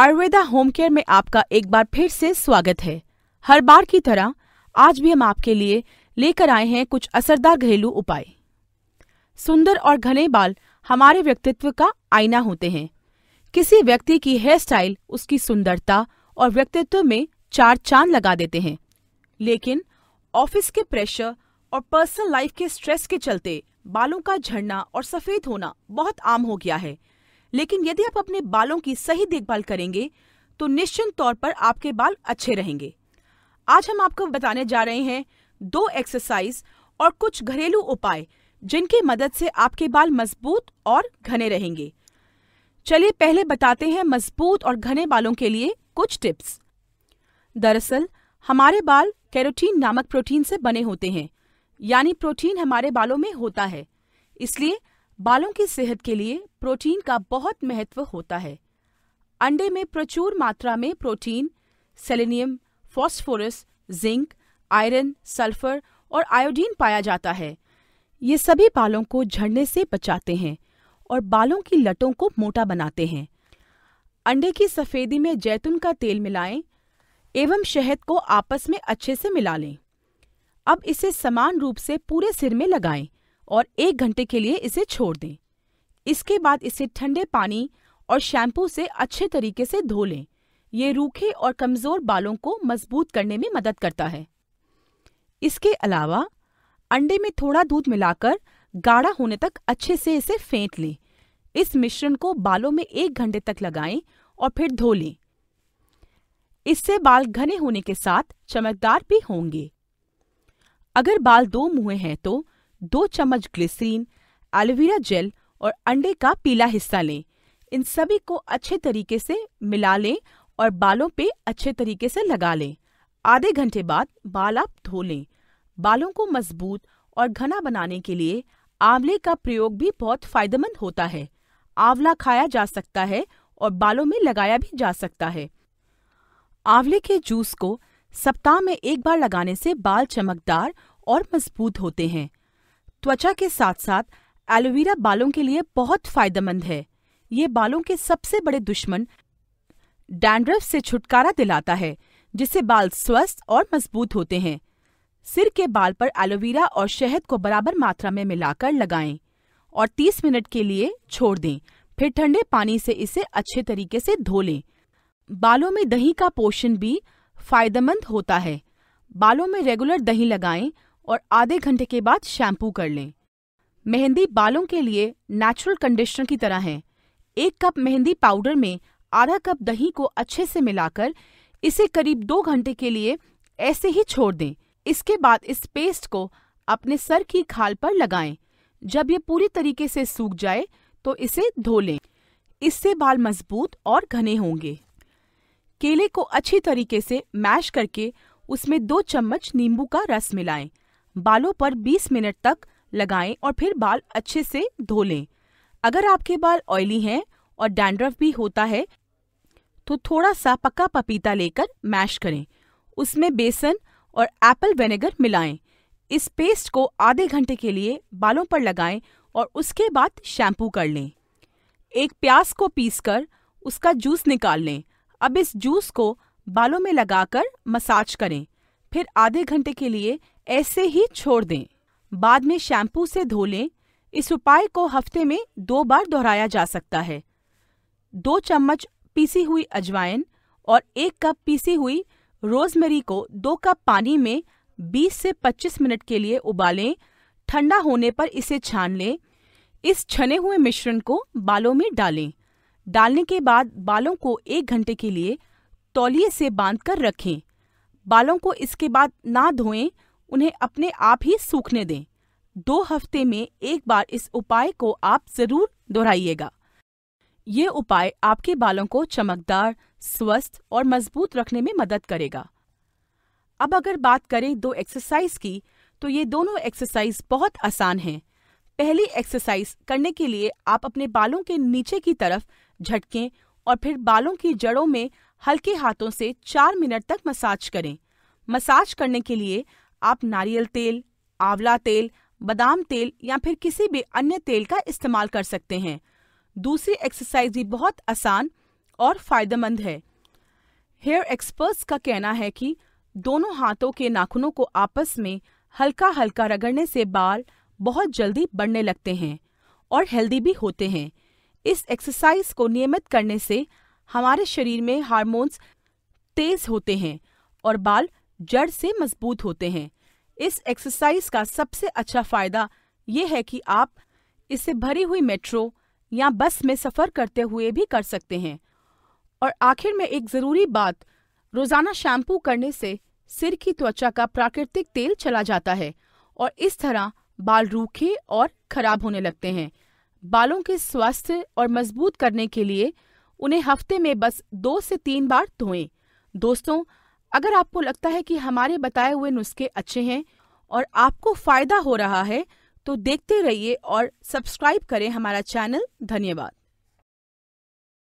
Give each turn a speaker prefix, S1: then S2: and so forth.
S1: Ayurveda home care में आपका एक बार फिर से स्वागत है हर बार की तरह आज भी हम आपके लिए लेकर आए हैं कुछ असरदार घरेलू उपाय सुंदर और घने बाल हमारे व्यक्तित्व का आईना होते हैं किसी व्यक्ति की हेयर स्टाइल उसकी सुंदरता और व्यक्तित्व में चार चांद लगा देते हैं लेकिन ऑफिस के प्रेशर और पर्सनल लाइफ के स्ट्रेस के चलते बालों का झड़ना और सफेद होना बहुत आम हो गया है लेकिन यदि आप अपने बालों की सही देखभाल करेंगे तो निश्चित तौर पर आपके बाल अच्छे रहेंगे आज हम आपको बताने जा रहे हैं दो एक्सरसाइज और कुछ घरेलू उपाय जिनकी मदद से आपके बाल मजबूत और घने रहेंगे चलिए पहले बताते हैं मजबूत और घने बालों के लिए कुछ टिप्स दरअसल हमारे बाल कैरोटीन नामक प्रोटीन से बने होते हैं यानी प्रोटीन हमारे बालों में होता है इसलिए बालों की सेहत के लिए प्रोटीन का बहुत महत्व होता है अंडे में प्रचुर मात्रा में protein selenium phosphorus zinc iron sulphur और आयोडीन पाया जाता है ये सभी बालों को झड़ने से बचाते हैं और बालों की लटों को मोटा बनाते हैं अंडे की सफ़ेदी में जैतून का तेल मिलाएं एवं शहद को आपस में अच्छे से मिला लें अब इसे समान रूप से पूरे सिर में लगाएं और एक घंटे के लिए इसे छोड़ दें इसके बाद इसे ठंडे पानी और शैम्पू से अच्छे तरीके से धो लें ये रूखे और कमज़ोर बालों को मजबूत करने में मदद करता है इसके अलावा अंडे में थोड़ा दूध मिलाकर गाढ़ा होने तक अच्छे से इसे फेंट लें इस मिश्रण को बालों में एक घंटे तक लगाएं और फिर धो लें इससे बाल घने होने के साथ चमकदार भी होंगे अगर बाल दो मुहे हैं तो दो चम्मच ग्लिसरीन एलोवेरा जेल और अंडे का पीला हिस्सा लें इन सभी को अच्छे तरीके से मिला लें और बालों पे अच्छे तरीके से लगा लें आधे घंटे बाद बाल आप धो लें बालों को मजबूत और घना बनाने के लिए आंवले का प्रयोग भी बहुत फायदेमंद होता है आंवला खाया जा सकता है और बालों में लगाया भी जा सकता है आंवले के जूस को सप्ताह में एक बार लगाने से बाल चमकदार और मजबूत होते हैं त्वचा के साथ साथ एलोवेरा बालों के लिए बहुत फायदेमंद है ये बालों के सबसे बड़े दुश्मन डैंड्रफ से छुटकारा दिलाता है जिससे बाल स्वस्थ और मजबूत होते हैं सिर के बाल पर एलोवेरा और शहद को बराबर मात्रा में मिलाकर लगाएं और 30 मिनट के लिए छोड़ दें फिर ठंडे पानी से इसे अच्छे तरीके से धो लें बालों में दही का पोषण भी फायदेमंद होता है बालों में रेगुलर दही लगाएं और आधे घंटे के बाद शैम्पू कर लें मेहंदी बालों के लिए नेचुरल कंडीशनर की तरह है एक कप मेहंदी पाउडर में आधा कप दही को अच्छे से मिलाकर इसे करीब दो घंटे के लिए ऐसे ही छोड़ दें इसके बाद इस पेस्ट को अपने सर की खाल पर लगाएं। जब ये पूरी तरीके से सूख जाए तो इसे धो लें इससे बाल मजबूत और घने होंगे केले को अच्छी तरीके से मैश करके उसमें दो चम्मच नींबू का रस मिलाएं। बालों पर 20 मिनट तक लगाएं और फिर बाल अच्छे से धो लें अगर आपके बाल ऑयली हैं और डैंड्रफ भी होता है तो थोड़ा सा पक्का पपीता लेकर मैश करें उसमें बेसन और एप्पल वेनेगर मिलाएं इस पेस्ट को आधे घंटे के लिए बालों पर लगाएं और उसके बाद शैम्पू कर लें एक प्याज को पीसकर उसका जूस निकाल लें अब इस जूस को बालों में लगाकर मसाज करें फिर आधे घंटे के लिए ऐसे ही छोड़ दें बाद में शैम्पू से धो लें इस उपाय को हफ्ते में दो बार दोहराया जा सकता है दो चम्मच पीसी हुई अजवाइन और एक कप पीसी हुई रोजमेरी को दो कप पानी में 20 से 25 मिनट के लिए उबालें ठंडा होने पर इसे छान लें इस छने हुए मिश्रण को बालों में डालें डालने के बाद बालों को एक घंटे के लिए तौलिए से बांधकर रखें बालों को इसके बाद ना धोएं उन्हें अपने आप ही सूखने दें दो हफ्ते में एक बार इस उपाय को आप जरूर दोहराइएगा ये उपाय आपके बालों को चमकदार स्वस्थ और मजबूत रखने में मदद करेगा अब अगर बात करें दो एक्सरसाइज की तो ये दोनों एक्सरसाइज बहुत आसान हैं पहली एक्सरसाइज करने के लिए आप अपने बालों के नीचे की तरफ झटकें और फिर बालों की जड़ों में हल्के हाथों से चार मिनट तक मसाज करें मसाज करने के लिए आप नारियल तेल आंवला तेल बादाम तेल या फिर किसी भी अन्य तेल का इस्तेमाल कर सकते हैं दूसरी एक्सरसाइज भी बहुत आसान और फायदेमंद है हेयर एक्सपर्ट्स का कहना है कि दोनों हाथों के नाखूनों को आपस में हल्का हल्का रगड़ने से बाल बहुत जल्दी बढ़ने लगते हैं और हेल्दी भी होते हैं इस एक्सरसाइज को नियमित करने से हमारे शरीर में हार्मोन्स तेज होते हैं और बाल जड़ से मजबूत होते हैं इस एक्सरसाइज का सबसे अच्छा फायदा ये है कि आप इसे भरी हुई मेट्रो या बस में सफर करते हुए भी कर सकते हैं और आखिर में एक जरूरी बात रोजाना शैम्पू करने से सिर की त्वचा का प्राकृतिक तेल चला जाता है और इस तरह बाल रूखे और खराब होने लगते हैं बालों के स्वास्थ्य और मजबूत करने के लिए उन्हें हफ्ते में बस दो से तीन बार धोएं। दोस्तों अगर आपको लगता है कि हमारे बताए हुए नुस्खे अच्छे हैं और आपको फायदा हो रहा है तो देखते रहिए और सब्सक्राइब करें हमारा चैनल धन्यवाद